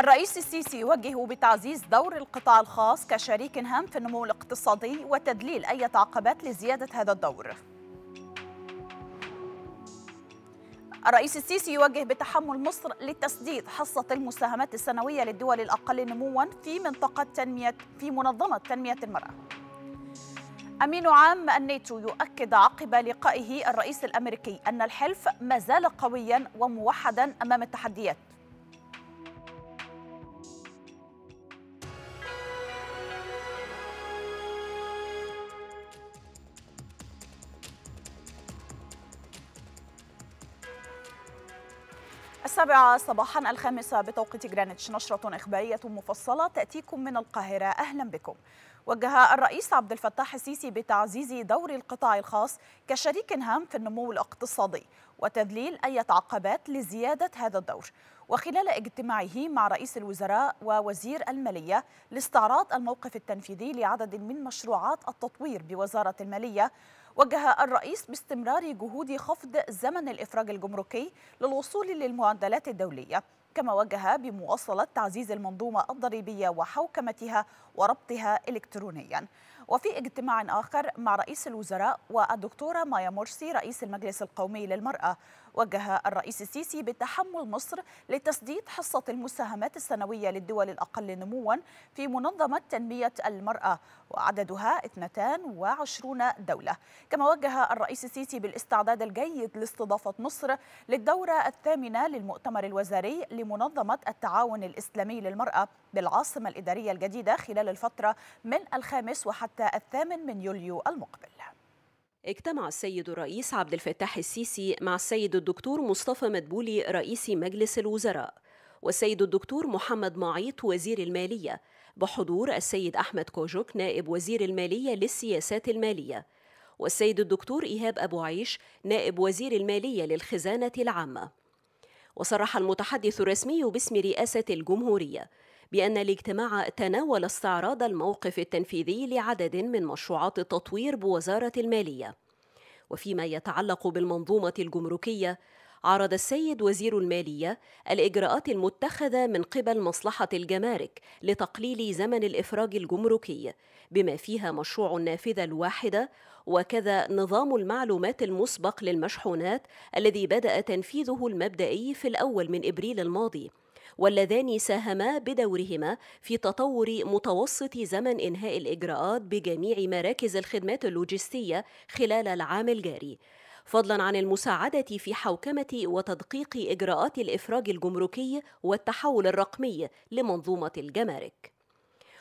الرئيس السيسي يوجه بتعزيز دور القطاع الخاص كشريك هام في النمو الاقتصادي وتدليل أي تعقبات لزيادة هذا الدور الرئيس السيسي يوجه بتحمل مصر لتسديد حصة المساهمات السنوية للدول الأقل نمواً في منطقة تنمية في منظمة تنمية المرأة. أمين عام الناتو يؤكد عقب لقائه الرئيس الأمريكي أن الحلف ما زال قوياً وموحداً أمام التحديات السابعة صباحا الخامسة بتوقيت جرانيتش نشرة إخبارية مفصلة تأتيكم من القاهرة أهلا بكم وجه الرئيس عبد الفتاح السيسي بتعزيز دور القطاع الخاص كشريك هام في النمو الاقتصادي وتذليل أي عقبات لزيادة هذا الدور وخلال اجتماعه مع رئيس الوزراء ووزير المالية لاستعراض الموقف التنفيذي لعدد من مشروعات التطوير بوزارة المالية وجه الرئيس باستمرار جهود خفض زمن الإفراج الجمركي للوصول للمعدلات الدولية كما وجه بمواصلة تعزيز المنظومة الضريبية وحوكمتها وربطها إلكترونيا وفي اجتماع آخر مع رئيس الوزراء والدكتورة مايا مرسي رئيس المجلس القومي للمرأة وجه الرئيس السيسي بتحمل مصر لتسديد حصة المساهمات السنوية للدول الأقل نموا في منظمة تنمية المرأة وعددها 22 دولة كما وجه الرئيس السيسي بالاستعداد الجيد لاستضافة مصر للدورة الثامنة للمؤتمر الوزاري لمنظمة التعاون الإسلامي للمرأة بالعاصمة الإدارية الجديدة خلال الفترة من الخامس وحتى الثامن من يوليو المقبل اجتمع السيد الرئيس عبد الفتاح السيسي مع السيد الدكتور مصطفى مدبولي رئيس مجلس الوزراء والسيد الدكتور محمد معيط وزير المالية بحضور السيد أحمد كوجوك نائب وزير المالية للسياسات المالية والسيد الدكتور إيهاب أبو عيش نائب وزير المالية للخزانة العامة وصرح المتحدث الرسمي باسم رئاسة الجمهورية بأن الاجتماع تناول استعراض الموقف التنفيذي لعدد من مشروعات التطوير بوزارة المالية وفيما يتعلق بالمنظومة الجمركية عرض السيد وزير المالية الإجراءات المتخذة من قبل مصلحة الجمارك لتقليل زمن الإفراج الجمركي بما فيها مشروع النافذة الواحدة وكذا نظام المعلومات المسبق للمشحونات الذي بدأ تنفيذه المبدئي في الأول من إبريل الماضي واللذان ساهما بدورهما في تطور متوسط زمن إنهاء الإجراءات بجميع مراكز الخدمات اللوجستية خلال العام الجاري فضلا عن المساعدة في حوكمة وتدقيق إجراءات الإفراج الجمركي والتحول الرقمي لمنظومة الجمارك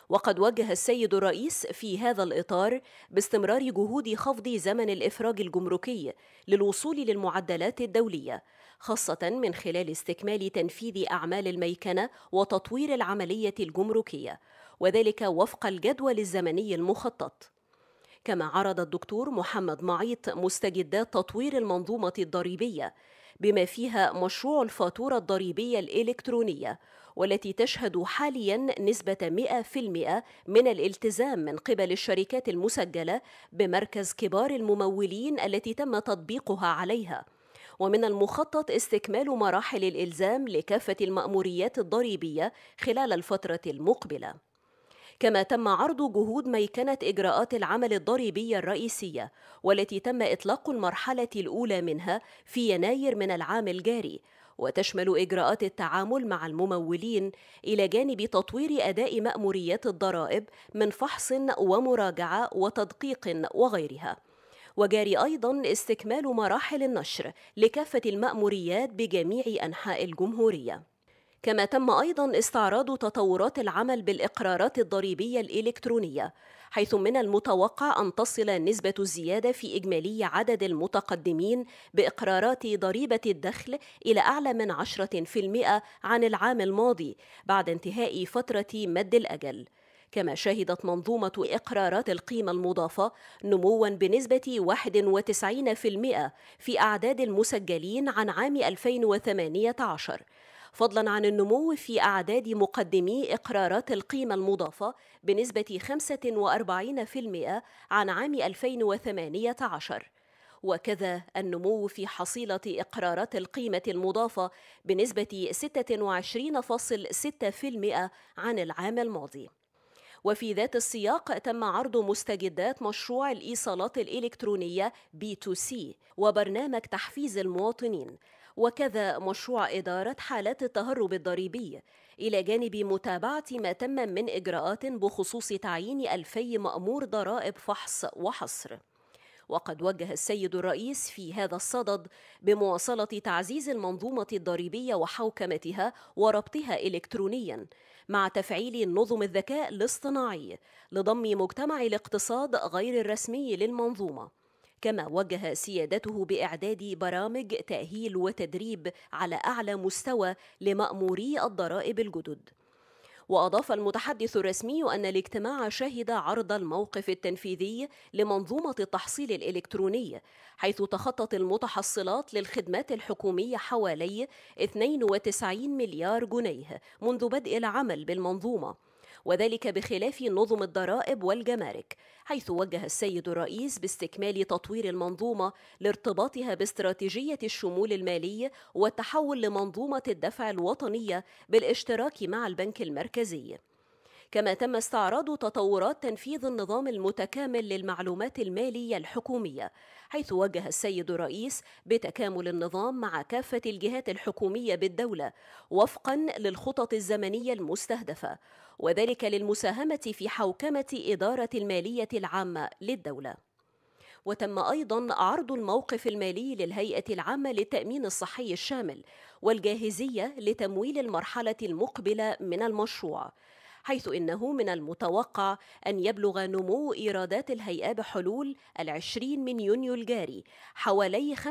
وقد وجه السيد الرئيس في هذا الإطار باستمرار جهود خفض زمن الإفراج الجمركي للوصول للمعدلات الدولية خاصة من خلال استكمال تنفيذ أعمال الميكنة وتطوير العملية الجمركية وذلك وفق الجدول الزمني المخطط كما عرض الدكتور محمد معيط مستجدات تطوير المنظومة الضريبية بما فيها مشروع الفاتورة الضريبية الإلكترونية والتي تشهد حاليا نسبة 100% من الالتزام من قبل الشركات المسجلة بمركز كبار الممولين التي تم تطبيقها عليها ومن المخطط استكمال مراحل الإلزام لكافة المأموريات الضريبية خلال الفترة المقبلة كما تم عرض جهود ميكنة إجراءات العمل الضريبية الرئيسية والتي تم إطلاق المرحلة الأولى منها في يناير من العام الجاري وتشمل إجراءات التعامل مع الممولين إلى جانب تطوير أداء مأموريات الضرائب من فحص ومراجعة وتدقيق وغيرها وجاري أيضا استكمال مراحل النشر لكافة المأموريات بجميع أنحاء الجمهورية كما تم أيضا استعراض تطورات العمل بالإقرارات الضريبية الإلكترونية حيث من المتوقع أن تصل نسبة الزيادة في إجمالي عدد المتقدمين بإقرارات ضريبة الدخل إلى أعلى من 10% عن العام الماضي بعد انتهاء فترة مد الأجل كما شهدت منظومة إقرارات القيمة المضافة نموا بنسبة 91% في أعداد المسجلين عن عام 2018 فضلا عن النمو في أعداد مقدمي إقرارات القيمة المضافة بنسبة 45% عن عام 2018 وكذا النمو في حصيلة إقرارات القيمة المضافة بنسبة 26.6% عن العام الماضي وفي ذات السياق تم عرض مستجدات مشروع الإيصالات الإلكترونية بي تو سي وبرنامج تحفيز المواطنين وكذا مشروع إدارة حالات التهرب الضريبي إلى جانب متابعة ما تم من إجراءات بخصوص تعيين ألفي مأمور ضرائب فحص وحصر وقد وجه السيد الرئيس في هذا الصدد بمواصلة تعزيز المنظومة الضريبية وحوكمتها وربطها إلكترونياً مع تفعيل نظم الذكاء الاصطناعي لضم مجتمع الاقتصاد غير الرسمي للمنظومه كما وجه سيادته باعداد برامج تاهيل وتدريب على اعلى مستوى لماموري الضرائب الجدد وأضاف المتحدث الرسمي أن الاجتماع شهد عرض الموقف التنفيذي لمنظومة التحصيل الإلكتروني حيث تخطت المتحصلات للخدمات الحكومية حوالي 92 مليار جنيه منذ بدء العمل بالمنظومة وذلك بخلاف نظم الضرائب والجمارك حيث وجه السيد الرئيس باستكمال تطوير المنظومه لارتباطها باستراتيجيه الشمول المالي والتحول لمنظومه الدفع الوطنيه بالاشتراك مع البنك المركزي كما تم استعراض تطورات تنفيذ النظام المتكامل للمعلومات المالية الحكومية حيث وجه السيد الرئيس بتكامل النظام مع كافة الجهات الحكومية بالدولة وفقا للخطط الزمنية المستهدفة وذلك للمساهمة في حوكمة إدارة المالية العامة للدولة وتم ايضا عرض الموقف المالي للهيئه العامه للتامين الصحي الشامل والجاهزيه لتمويل المرحله المقبله من المشروع حيث إنه من المتوقع أن يبلغ نمو إيرادات الهيئة بحلول العشرين من يونيو الجاري حوالي 25%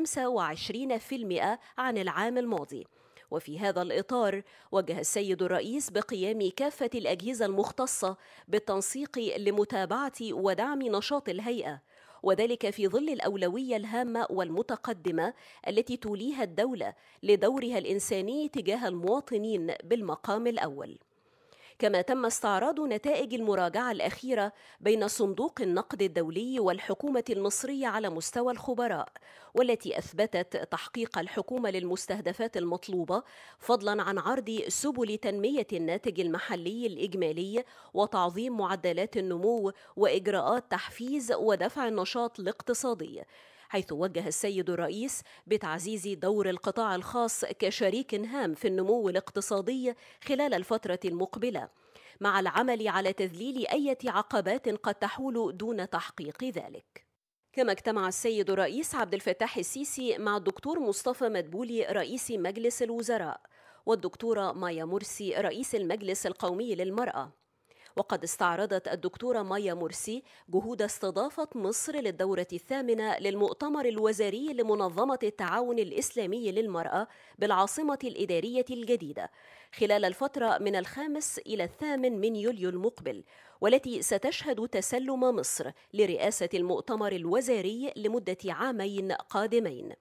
عن العام الماضي وفي هذا الإطار وجه السيد الرئيس بقيام كافة الأجهزة المختصة بالتنسيق لمتابعة ودعم نشاط الهيئة وذلك في ظل الأولوية الهامة والمتقدمة التي توليها الدولة لدورها الإنساني تجاه المواطنين بالمقام الأول كما تم استعراض نتائج المراجعة الأخيرة بين صندوق النقد الدولي والحكومة المصرية على مستوى الخبراء والتي أثبتت تحقيق الحكومة للمستهدفات المطلوبة فضلا عن عرض سبل تنمية الناتج المحلي الإجمالي وتعظيم معدلات النمو وإجراءات تحفيز ودفع النشاط الاقتصادي حيث وجه السيد الرئيس بتعزيز دور القطاع الخاص كشريك هام في النمو الاقتصادي خلال الفترة المقبلة مع العمل على تذليل أي عقبات قد تحول دون تحقيق ذلك كما اجتمع السيد الرئيس عبد الفتاح السيسي مع الدكتور مصطفى مدبولي رئيس مجلس الوزراء والدكتورة مايا مرسي رئيس المجلس القومي للمرأة وقد استعرضت الدكتورة مايا مرسي جهود استضافة مصر للدورة الثامنة للمؤتمر الوزاري لمنظمة التعاون الإسلامي للمرأة بالعاصمة الإدارية الجديدة خلال الفترة من الخامس إلى الثامن من يوليو المقبل والتي ستشهد تسلم مصر لرئاسة المؤتمر الوزاري لمدة عامين قادمين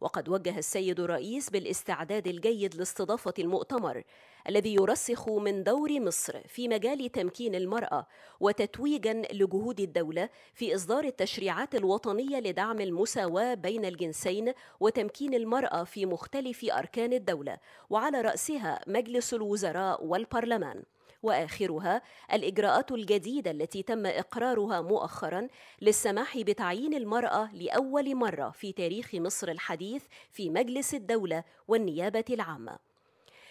وقد وجه السيد الرئيس بالاستعداد الجيد لاستضافة المؤتمر الذي يرسخ من دور مصر في مجال تمكين المرأة وتتويجا لجهود الدولة في إصدار التشريعات الوطنية لدعم المساواة بين الجنسين وتمكين المرأة في مختلف أركان الدولة وعلى رأسها مجلس الوزراء والبرلمان واخرها الاجراءات الجديده التي تم اقرارها مؤخرا للسماح بتعيين المراه لاول مره في تاريخ مصر الحديث في مجلس الدوله والنيابه العامه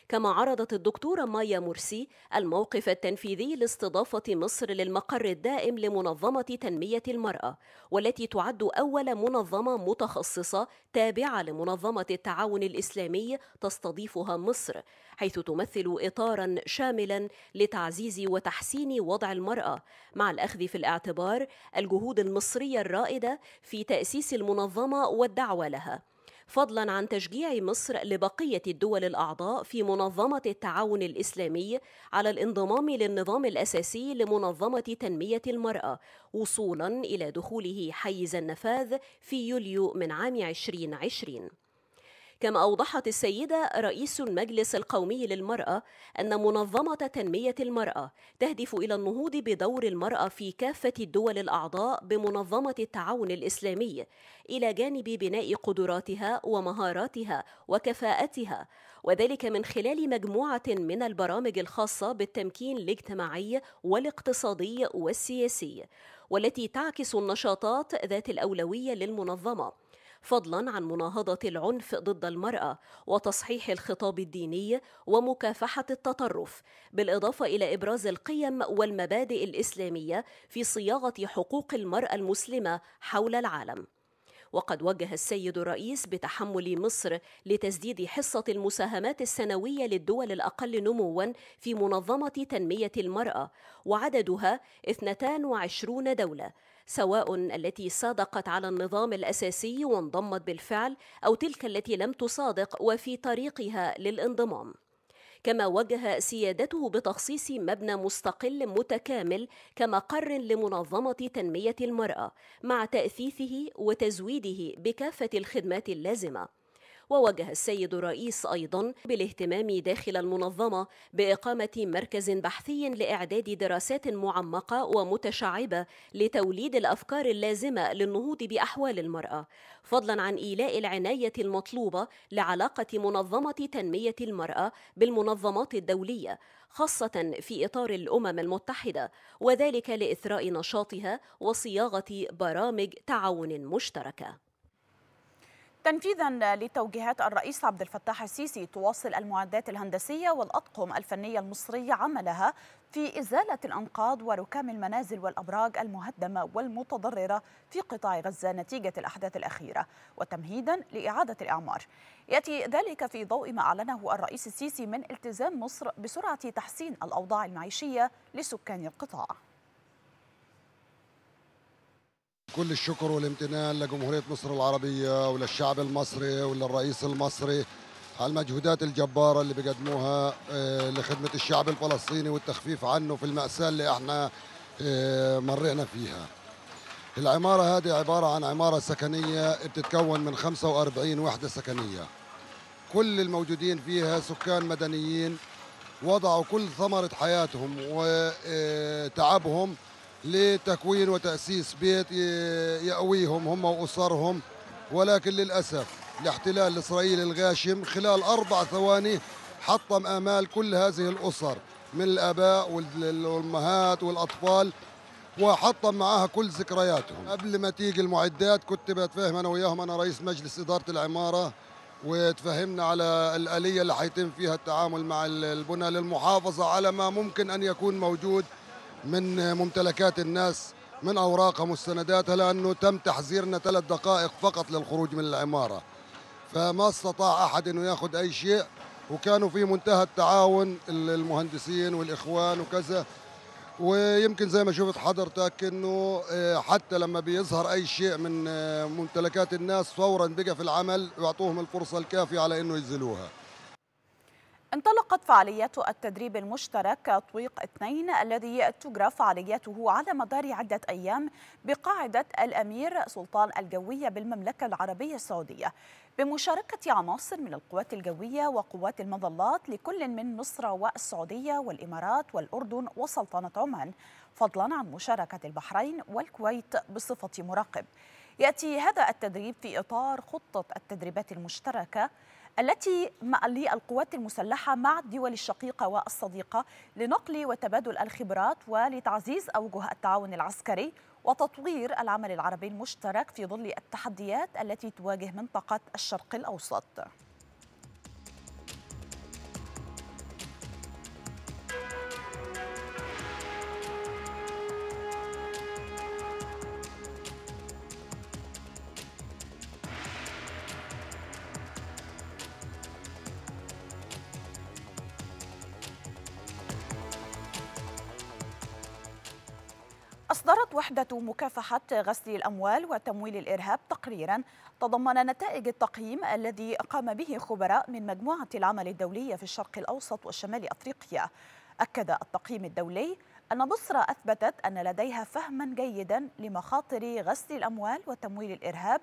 كما عرضت الدكتورة مايا مرسي الموقف التنفيذي لاستضافة مصر للمقر الدائم لمنظمة تنمية المرأة والتي تعد أول منظمة متخصصة تابعة لمنظمة التعاون الإسلامي تستضيفها مصر حيث تمثل إطارا شاملا لتعزيز وتحسين وضع المرأة مع الأخذ في الاعتبار الجهود المصرية الرائدة في تأسيس المنظمة والدعوة لها فضلا عن تشجيع مصر لبقية الدول الأعضاء في منظمة التعاون الإسلامي على الانضمام للنظام الأساسي لمنظمة تنمية المرأة وصولا إلى دخوله حيز النفاذ في يوليو من عام 2020 كما أوضحت السيدة رئيس المجلس القومي للمرأة أن منظمة تنمية المرأة تهدف إلى النهوض بدور المرأة في كافة الدول الأعضاء بمنظمة التعاون الإسلامي إلى جانب بناء قدراتها ومهاراتها وكفاءتها وذلك من خلال مجموعة من البرامج الخاصة بالتمكين الاجتماعي والاقتصادي والسياسي والتي تعكس النشاطات ذات الأولوية للمنظمة فضلا عن مناهضه العنف ضد المراه وتصحيح الخطاب الديني ومكافحه التطرف بالاضافه الى ابراز القيم والمبادئ الاسلاميه في صياغه حقوق المراه المسلمه حول العالم وقد وجه السيد الرئيس بتحمل مصر لتسديد حصة المساهمات السنوية للدول الأقل نموا في منظمة تنمية المرأة وعددها 22 دولة سواء التي صادقت على النظام الأساسي وانضمت بالفعل أو تلك التي لم تصادق وفي طريقها للانضمام كما وجه سيادته بتخصيص مبنى مستقل متكامل كمقر لمنظمة تنمية المرأة مع تأثيثه وتزويده بكافة الخدمات اللازمة ووجه السيد الرئيس أيضا بالاهتمام داخل المنظمة بإقامة مركز بحثي لإعداد دراسات معمقة ومتشعبة لتوليد الأفكار اللازمة للنهوض بأحوال المرأة فضلا عن إيلاء العناية المطلوبة لعلاقة منظمة تنمية المرأة بالمنظمات الدولية خاصة في إطار الأمم المتحدة وذلك لإثراء نشاطها وصياغة برامج تعاون مشتركة تنفيذا لتوجيهات الرئيس عبد الفتاح السيسي تواصل المعدات الهندسية والأطقم الفنية المصرية عملها في إزالة الأنقاض وركام المنازل والأبراج المهدمة والمتضررة في قطاع غزة نتيجة الأحداث الأخيرة وتمهيدا لإعادة الإعمار يأتي ذلك في ضوء ما أعلنه الرئيس السيسي من التزام مصر بسرعة تحسين الأوضاع المعيشية لسكان القطاع كل الشكر والامتنان لجمهورية مصر العربية وللشعب المصري وللرئيس المصري على المجهودات الجبارة اللي بيقدموها آه، لخدمة الشعب الفلسطيني والتخفيف عنه في المأساة اللي احنا آه، مرينا فيها العمارة هذه عبارة عن عمارة سكنية بتتكون من 45 وحدة سكنية كل الموجودين فيها سكان مدنيين وضعوا كل ثمرة حياتهم وتعبهم آه، لتكوين وتأسيس بيت يأويهم هم وأسرهم ولكن للأسف الاحتلال الإسرائيلي الغاشم خلال أربع ثواني حطم آمال كل هذه الأسر من الآباء والأمهات والأطفال وحطم معاها كل ذكرياتهم قبل ما تيجي المعدات كنت بتفاهم أنا وياهم أنا رئيس مجلس إدارة العمارة وتفهمنا على الآلية اللي حيتم فيها التعامل مع البنى للمحافظة على ما ممكن أن يكون موجود من ممتلكات الناس من أوراقها مستنداتها لأنه تم تحذيرنا ثلاث دقائق فقط للخروج من العمارة فما استطاع أحد أنه يأخذ أي شيء وكانوا في منتهى التعاون المهندسين والإخوان وكذا ويمكن زي ما شفت حضرتك انه آه، حتى لما بيظهر اي شيء من آه، ممتلكات الناس فورا بقى في العمل ويعطوهم الفرصه الكافيه على انه ينزلوها انطلقت فعاليات التدريب المشترك طويق 2 الذي تجرى فعالياته على مدار عدة أيام بقاعدة الأمير سلطان الجوية بالمملكة العربية السعودية بمشاركة عناصر من القوات الجوية وقوات المظلات لكل من مصر والسعودية والإمارات والأردن وسلطنة عمان فضلا عن مشاركة البحرين والكويت بصفة مراقب يأتي هذا التدريب في إطار خطة التدريبات المشتركة التي للقوات المسلحة مع الدول الشقيقة والصديقة لنقل وتبادل الخبرات ولتعزيز أوجه التعاون العسكري وتطوير العمل العربي المشترك في ظل التحديات التي تواجه منطقة الشرق الأوسط مكافحة غسل الأموال وتمويل الإرهاب تقريرا تضمن نتائج التقييم الذي قام به خبراء من مجموعة العمل الدولية في الشرق الأوسط وشمال أفريقيا أكد التقييم الدولي أن مصر أثبتت أن لديها فهما جيدا لمخاطر غسل الأموال وتمويل الإرهاب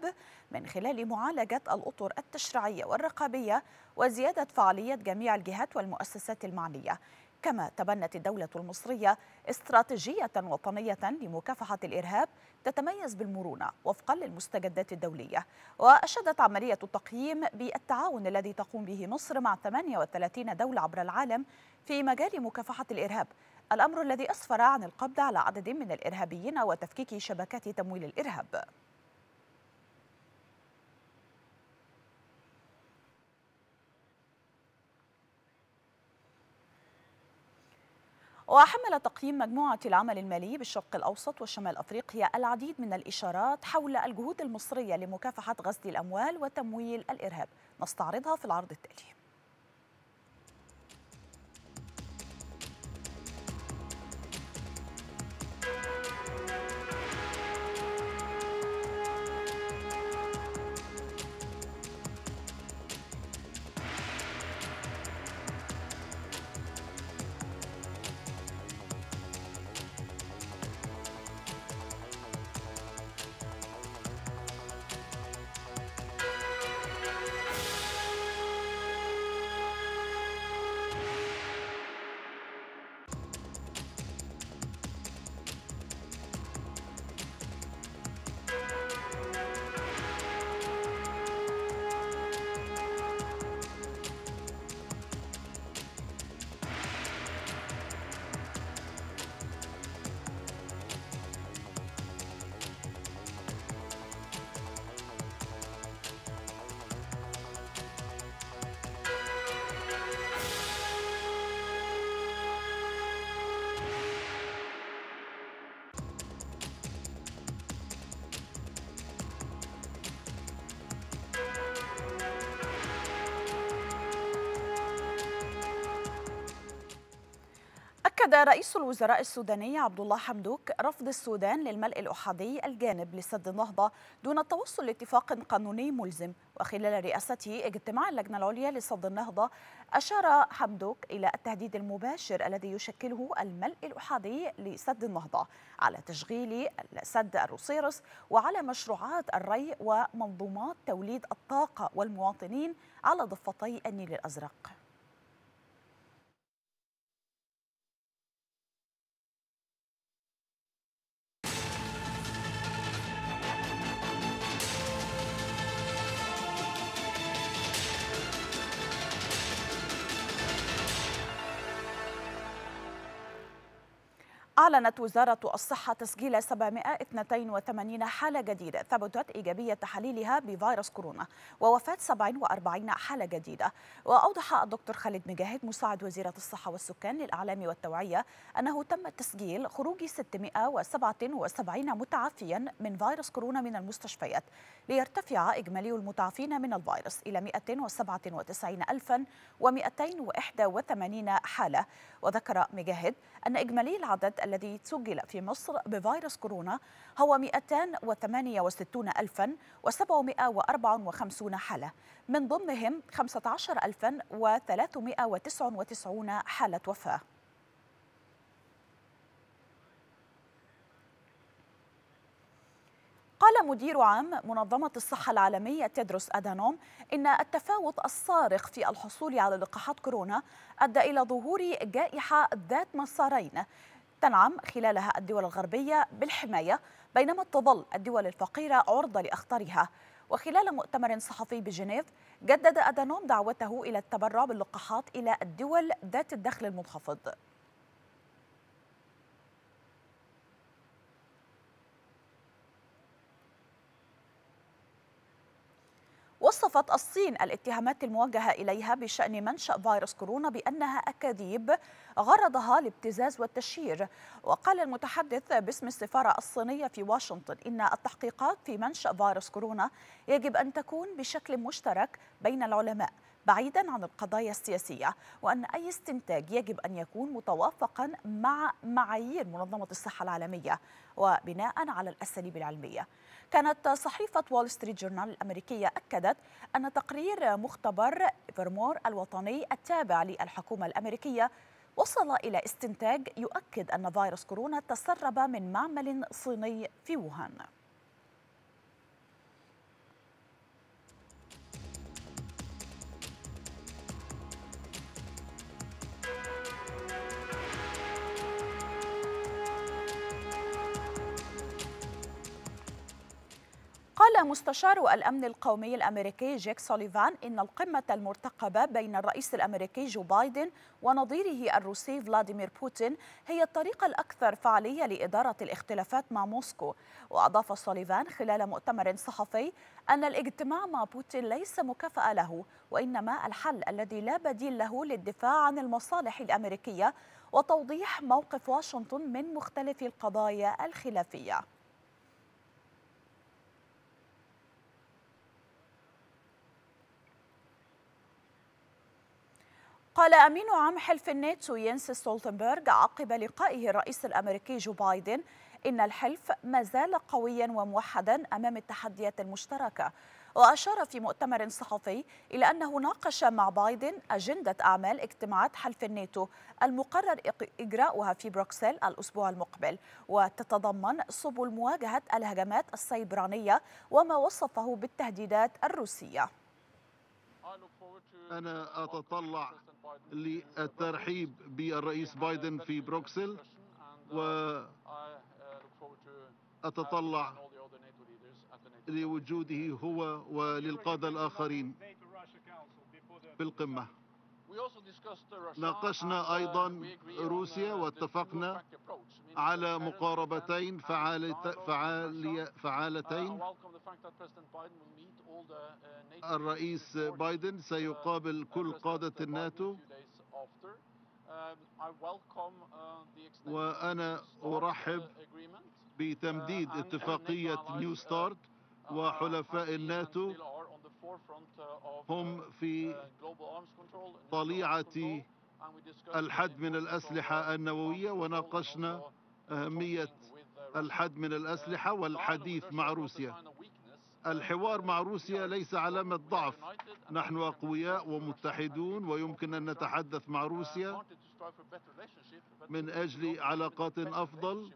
من خلال معالجة الأطر التشريعية والرقابية وزيادة فعالية جميع الجهات والمؤسسات المعنية كما تبنت الدولة المصرية استراتيجية وطنية لمكافحة الإرهاب تتميز بالمرونة وفقا للمستجدات الدولية وأشدت عملية التقييم بالتعاون الذي تقوم به مصر مع 38 دولة عبر العالم في مجال مكافحة الإرهاب الأمر الذي أسفر عن القبض على عدد من الإرهابيين وتفكيك شبكات تمويل الإرهاب وحمل تقييم مجموعة العمل المالي بالشرق الأوسط وشمال أفريقيا العديد من الإشارات حول الجهود المصرية لمكافحة غسل الأموال وتمويل الإرهاب نستعرضها في العرض التالي أكد رئيس الوزراء السوداني عبد الله حمدوك رفض السودان للملء الأحادي الجانب لسد النهضة دون التوصل لاتفاق قانوني ملزم وخلال رئاسته اجتماع اللجنة العليا لسد النهضة أشار حمدوك إلى التهديد المباشر الذي يشكله الملء الأحادي لسد النهضة على تشغيل سد الروسيرس وعلى مشروعات الري ومنظومات توليد الطاقة والمواطنين على ضفتي النيل الأزرق أعلنت وزارة الصحة تسجيل 782 حالة جديدة ثبتت إيجابية تحليلها بفيروس كورونا ووفاة 47 حالة جديدة وأوضح الدكتور خالد مجاهد مساعد وزيرة الصحة والسكان للأعلام والتوعية أنه تم تسجيل خروج 677 متعافيا من فيروس كورونا من المستشفيات ليرتفع إجمالي المتعافين من الفيروس إلى 197281 حالة وذكر مجاهد أن إجمالي العدد الذي سجل في مصر بفيروس كورونا هو 268754 حالة من ضمنهم 15399 حالة وفاة قال مدير عام منظمة الصحة العالمية تدرس أدانوم إن التفاوت الصارخ في الحصول على لقاحات كورونا أدى إلى ظهور جائحة ذات مسارين تنعم خلالها الدول الغربية بالحماية بينما تظل الدول الفقيرة عرضة لأخطارها وخلال مؤتمر صحفي بجنيف جدد أدانوم دعوته إلى التبرع باللقاحات إلى الدول ذات الدخل المنخفض وصفت الصين الاتهامات الموجهة إليها بشأن منشأ فيروس كورونا بأنها أكاذيب غرضها الابتزاز والتشهير وقال المتحدث باسم السفارة الصينية في واشنطن إن التحقيقات في منشأ فيروس كورونا يجب أن تكون بشكل مشترك بين العلماء بعيدا عن القضايا السياسية وأن أي استنتاج يجب أن يكون متوافقا مع معايير منظمة الصحة العالمية وبناء على الأساليب العلمية كانت صحيفة وول ستريت جورنال الأمريكية أكدت أن تقرير مختبر إيفرمور الوطني التابع للحكومة الأمريكية وصل إلى استنتاج يؤكد أن فيروس كورونا تسرب من معمل صيني في ووهان قال مستشار الأمن القومي الأمريكي جيك سوليفان إن القمة المرتقبة بين الرئيس الأمريكي جو بايدن ونظيره الروسي فلاديمير بوتين هي الطريقة الأكثر فعالية لإدارة الاختلافات مع موسكو وأضاف سوليفان خلال مؤتمر صحفي أن الاجتماع مع بوتين ليس مكافأة له وإنما الحل الذي لا بديل له للدفاع عن المصالح الأمريكية وتوضيح موقف واشنطن من مختلف القضايا الخلافيه قال أمين عام حلف الناتو ينس ستولتنبرغ عقب لقائه الرئيس الأمريكي جو بايدن إن الحلف ما زال قويا وموحدا أمام التحديات المشتركة وأشار في مؤتمر صحفي إلى أنه ناقش مع بايدن أجندة أعمال اجتماعات حلف الناتو المقرر إجراؤها في بروكسل الأسبوع المقبل وتتضمن سبل مواجهة الهجمات السيبرانية وما وصفه بالتهديدات الروسية أنا أتطلع للترحيب بالرئيس بايدن في بروكسل وأتطلع لوجوده هو وللقادة الآخرين في القمة ناقشنا uh, أيضا uh, روسيا واتفقنا على مقاربتين uh, فعالتين الرئيس بايدن سيقابل كل قادة الناتو um, وأنا أرحب بتمديد اتفاقية نيو ستارت وحلفاء الناتو Uh, هم uh, في uh, طليعة الحد من الأسلحة النووية وناقشنا أهمية الحد من الأسلحة والحديث مع روسيا الحوار مع روسيا ليس علامة ضعف نحن أقوياء ومتحدون ويمكن أن نتحدث مع روسيا من أجل علاقات أفضل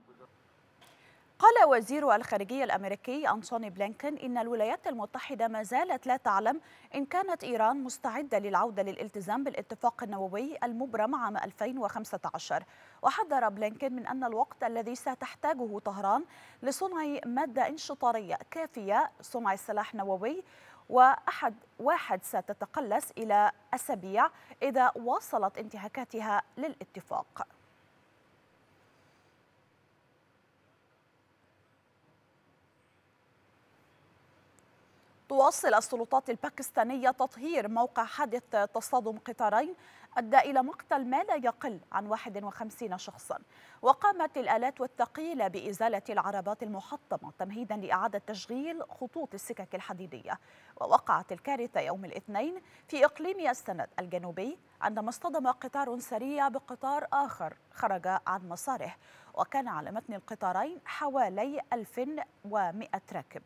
قال وزير الخارجية الأمريكي أنتوني بلينكن إن الولايات المتحدة ما زالت لا تعلم إن كانت إيران مستعدة للعودة للالتزام بالاتفاق النووي المبرم عام 2015 وحذر بلينكن من أن الوقت الذي ستحتاجه طهران لصنع مادة انشطارية كافية صنع سلاح نووي وأحد واحد ستتقلص إلى أسابيع إذا واصلت انتهاكاتها للاتفاق تواصل السلطات الباكستانية تطهير موقع حادث تصادم قطارين أدى إلى مقتل ما لا يقل عن 51 شخصا وقامت الآلات الثقيلة بإزالة العربات المحطمة تمهيدا لإعادة تشغيل خطوط السكك الحديدية ووقعت الكارثة يوم الاثنين في إقليم السند الجنوبي عندما اصطدم قطار سريع بقطار آخر خرج عن مساره وكان على متن القطارين حوالي 1100 راكب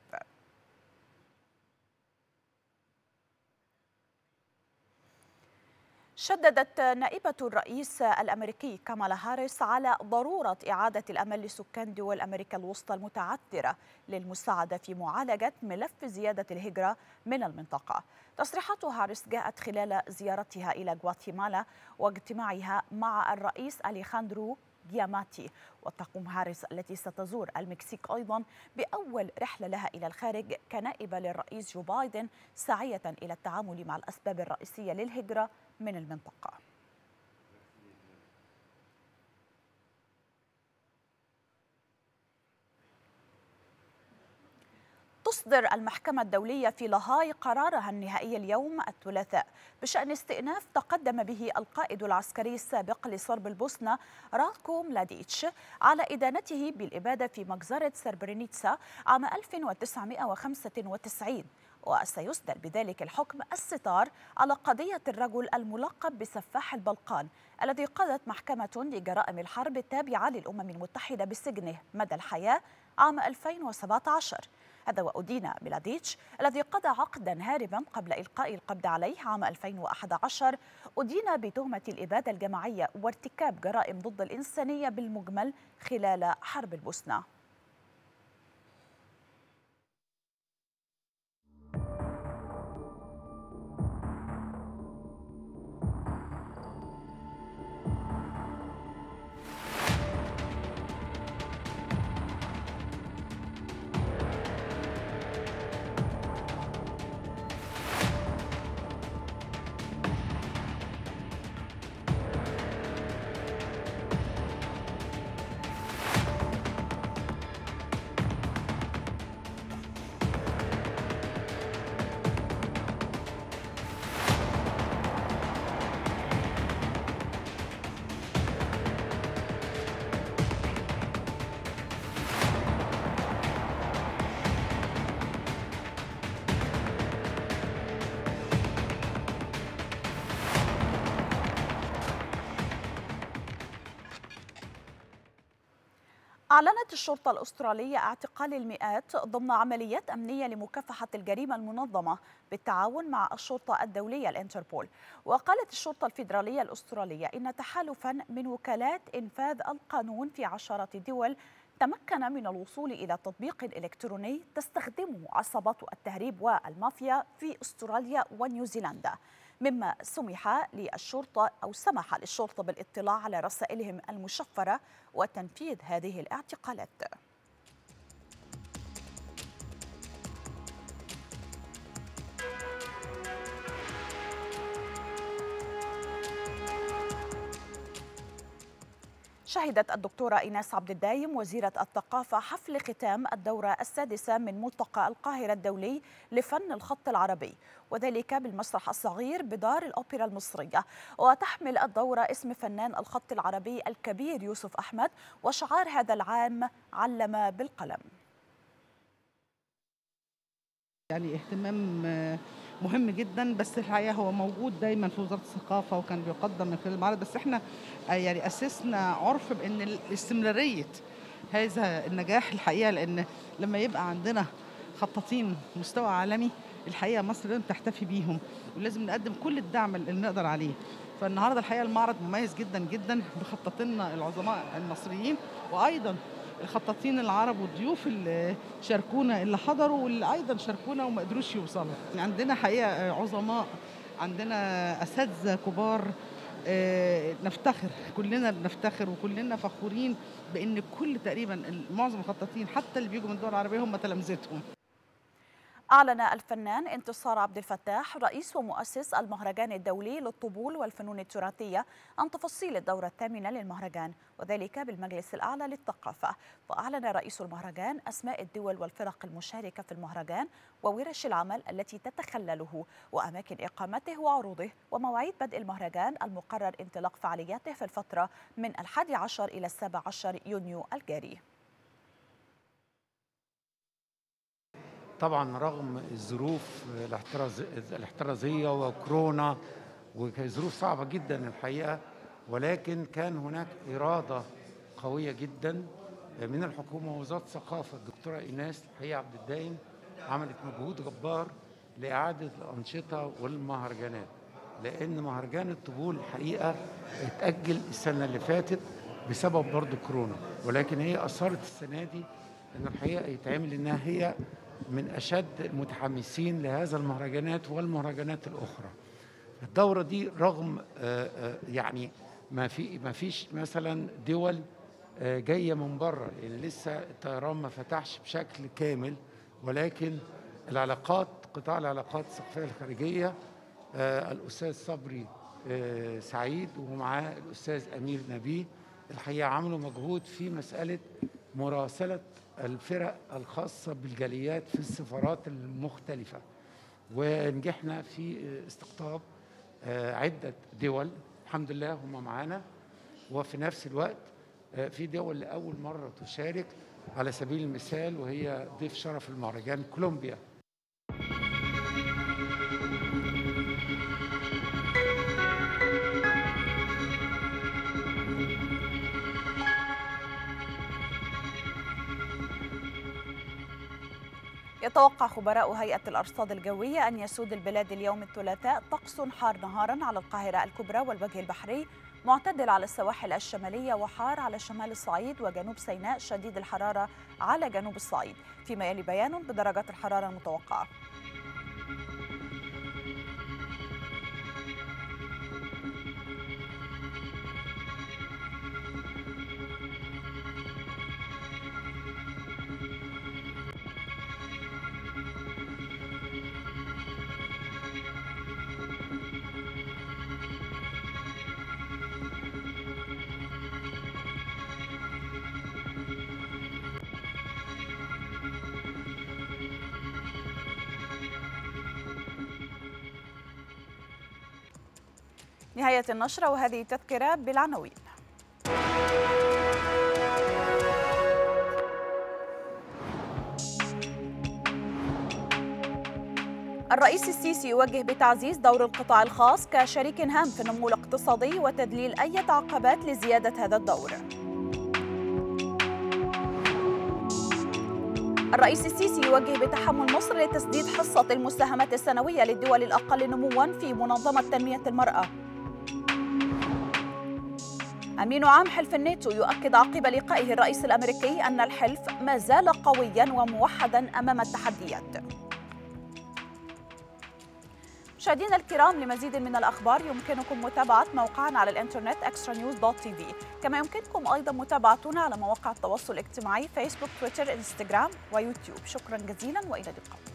شددت نائبة الرئيس الأمريكي كامالا هاريس على ضرورة إعادة الأمل لسكان دول أمريكا الوسطى المتعثرة للمساعدة في معالجة ملف زيادة الهجرة من المنطقة تصريحات هاريس جاءت خلال زيارتها إلى غواتيمالا واجتماعها مع الرئيس أليخاندرو دياماتي وتقوم هاريس التي ستزور المكسيك أيضا بأول رحلة لها إلى الخارج كنائبة للرئيس جو بايدن سعية إلى التعامل مع الأسباب الرئيسية للهجرة من المنطقة تصدر المحكمة الدولية في لاهاي قرارها النهائي اليوم الثلاثاء بشأن استئناف تقدم به القائد العسكري السابق لصرب البوسنة راتكو ملاديتش على إدانته بالإبادة في مجزرة سربرينيتسا عام 1995 وسيسدل بذلك الحكم الستار على قضية الرجل الملقب بسفاح البلقان الذي قضت محكمة لجرائم الحرب التابعة للأمم المتحدة بسجنه مدى الحياة عام 2017 هذا وأدين ميلاديتش الذي قضى عقدا هاربا قبل إلقاء القبض عليه عام 2011 أدين بتهمة الإبادة الجماعية وارتكاب جرائم ضد الإنسانية بالمجمل خلال حرب البوسنة أعلنت الشرطة الأسترالية اعتقال المئات ضمن عمليات أمنية لمكافحة الجريمة المنظمة بالتعاون مع الشرطة الدولية الانتربول وقالت الشرطة الفيدرالية الأسترالية إن تحالفا من وكالات إنفاذ القانون في عشرة دول تمكن من الوصول إلى تطبيق إلكتروني تستخدمه عصابات التهريب والمافيا في أستراليا ونيوزيلندا مما سمح للشرطة أو سمح للشرطة بالاطلاع على رسائلهم المشفرة وتنفيذ هذه الاعتقالات شهدت الدكتورة إيناس عبد الدايم وزيرة الثقافة حفل ختام الدورة السادسة من ملتقى القاهرة الدولي لفن الخط العربي وذلك بالمسرح الصغير بدار الأوبرا المصرية وتحمل الدورة اسم فنان الخط العربي الكبير يوسف أحمد وشعار هذا العام علم بالقلم يعني اهتمام مهم جدا بس الحقيقه هو موجود دايما في وزاره الثقافه وكان بيقدم من خلال المعرض بس احنا آه، يعني اسسنا عرف بان استمراريه هذا النجاح الحقيقه لان لما يبقى عندنا خطاطين مستوى عالمي الحقيقه مصر لازم تحتفي بيهم ولازم نقدم كل الدعم اللي نقدر عليه فالنهارده الحقيقه المعرض مميز جدا جدا بخطاطينا العظماء المصريين وايضا الخطاطين العرب والضيوف اللي شاركونا اللي حضروا واللي ايضا شاركونا وما قدروش يوصلوا يعني عندنا حقيقه عظماء عندنا اساتذه كبار آه، نفتخر كلنا بنفتخر وكلنا فخورين بان كل تقريبا معظم الخطاطين حتى اللي بيجوا من الدول العربيه هم تلامذتهم أعلن الفنان انتصار عبد الفتاح رئيس ومؤسس المهرجان الدولي للطبول والفنون التراثية عن تفاصيل الدورة الثامنة للمهرجان وذلك بالمجلس الأعلى للثقافة وأعلن رئيس المهرجان أسماء الدول والفرق المشاركة في المهرجان وورش العمل التي تتخلله وأماكن إقامته وعروضه ومواعيد بدء المهرجان المقرر انطلاق فعالياته في الفترة من الحادي عشر إلى السابع عشر يونيو الجاري طبعا رغم الظروف الاحتراز الاحترازيه وكورونا وظروف صعبه جدا الحقيقه ولكن كان هناك اراده قويه جدا من الحكومه ووزاره الثقافه الدكتوره ايناس الحقيقه عبد الدايم عملت مجهود جبار لاعاده الانشطه والمهرجانات لان مهرجان الطبول الحقيقه اتاجل السنه اللي فاتت بسبب برضه كورونا ولكن هي اثرت السنه دي ان الحقيقه يتعمل انها هي من اشد المتحمسين لهذا المهرجانات والمهرجانات الاخرى الدوره دي رغم آه، آه، يعني ما في ما فيش مثلا دول آه، جايه من بره يعني لسه الطيران ما فتحش بشكل كامل ولكن العلاقات قطاع العلاقات الثقافيه الخارجيه الاستاذ صبري سعيد ومعاه الاستاذ امير نبيه الحقيقه عملوا مجهود في مساله مراسله الفرق الخاصة بالجاليات في السفارات المختلفة ونجحنا في استقطاب آه، عدة دول الحمد لله هم معانا وفي نفس الوقت آه، في دول لأول مرة تشارك على سبيل المثال وهي ضيف شرف المهرجان كولومبيا يتوقع خبراء هيئة الأرصاد الجوية أن يسود البلاد اليوم الثلاثاء طقس حار نهارا على القاهرة الكبرى والوجه البحري معتدل على السواحل الشمالية وحار على شمال الصعيد وجنوب سيناء شديد الحرارة على جنوب الصعيد فيما يلي بيان بدرجات الحرارة المتوقعة نهاية النشرة وهذه تذكرة بالعناوين الرئيس السيسي يوجه بتعزيز دور القطاع الخاص كشريك هام في النمو الاقتصادي وتذليل أي عقبات لزيادة هذا الدور الرئيس السيسي يوجه بتحمل مصر لتسديد حصة المساهمات السنوية للدول الأقل نمواً في منظمة تنمية المرأة أمين عام حلف الناتو يؤكد عقب لقائه الرئيس الأمريكي أن الحلف ما زال قويا وموحدا أمام التحديات مشاهدينا الكرام لمزيد من الأخبار يمكنكم متابعة موقعنا على الإنترنت اكسترا نيوز دوت تي في كما يمكنكم أيضا متابعتنا على مواقع التواصل الاجتماعي فيسبوك تويتر إنستغرام ويوتيوب شكرا جزيلا وإلى اللقاء